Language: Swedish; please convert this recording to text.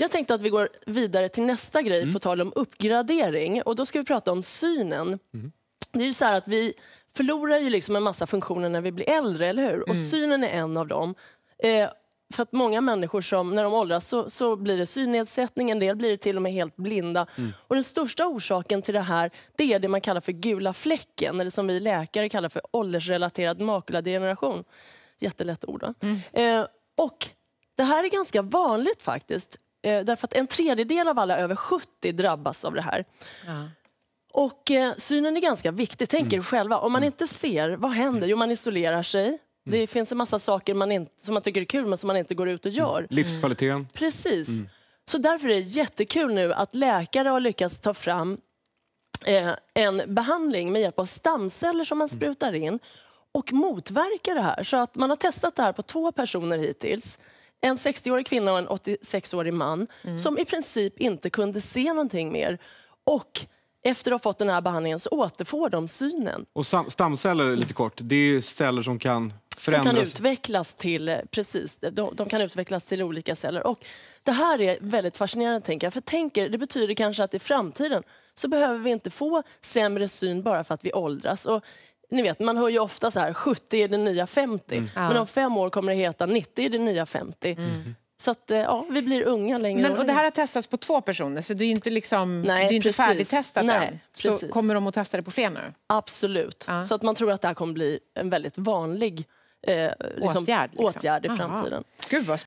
Jag tänkte att vi går vidare till nästa grej mm. på tal om uppgradering. Och då ska vi prata om synen. Mm. Det är ju så att vi förlorar ju liksom en massa funktioner när vi blir äldre, eller hur? Mm. Och synen är en av dem. Eh, för att många människor som, när de åldras så, så blir det synnedsättning, en del blir till och med helt blinda. Mm. Och den största orsaken till det här det är det man kallar för gula fläcken, eller som vi läkare kallar för åldersrelaterad makuladegeneration. Jättelätt ord Mm. Eh, och det här är ganska vanligt faktiskt. Eh, därför att en tredjedel av alla över 70 drabbas av det här. Ja. Och eh, synen är ganska viktig. Tänk mm. er själva, om man mm. inte ser, vad händer? Jo, man isolerar sig. Mm. Det finns en massa saker man in, som man tycker är kul men som man inte går ut och mm. gör. Mm. Livskvaliteten. Precis. Mm. Så därför är det jättekul nu att läkare har lyckats ta fram eh, en behandling med hjälp av stamceller som man sprutar in och motverkar det här. Så att man har testat det här på två personer hittills en 60-årig kvinna och en 86-årig man mm. som i princip inte kunde se någonting mer. Och efter att ha fått den här behandlingen så återfår de synen. Och stamceller, lite kort, det är celler som kan förändras? Som kan utvecklas till, eh, precis, de, de, kan utvecklas till olika celler. Och det här är väldigt fascinerande, tänker jag. För tänker, det betyder kanske att i framtiden så behöver vi inte få sämre syn bara för att vi åldras. Och ni vet, man hör ju ofta så här, 70 är det nya 50. Mm. Men om fem år kommer det heta 90 är det nya 50. Mm. mm. Så att, eh, ja, vi blir unga längre Men, och, och Det här har testats på två personer, så det är inte, liksom, Nej, det är inte färdigtestat Nej, än. Så precis. kommer de att testa det på fler nu? Absolut. Ja. Så att man tror att det här kommer bli en väldigt vanlig eh, liksom, åtgärd, liksom. åtgärd, i framtiden. Gud vad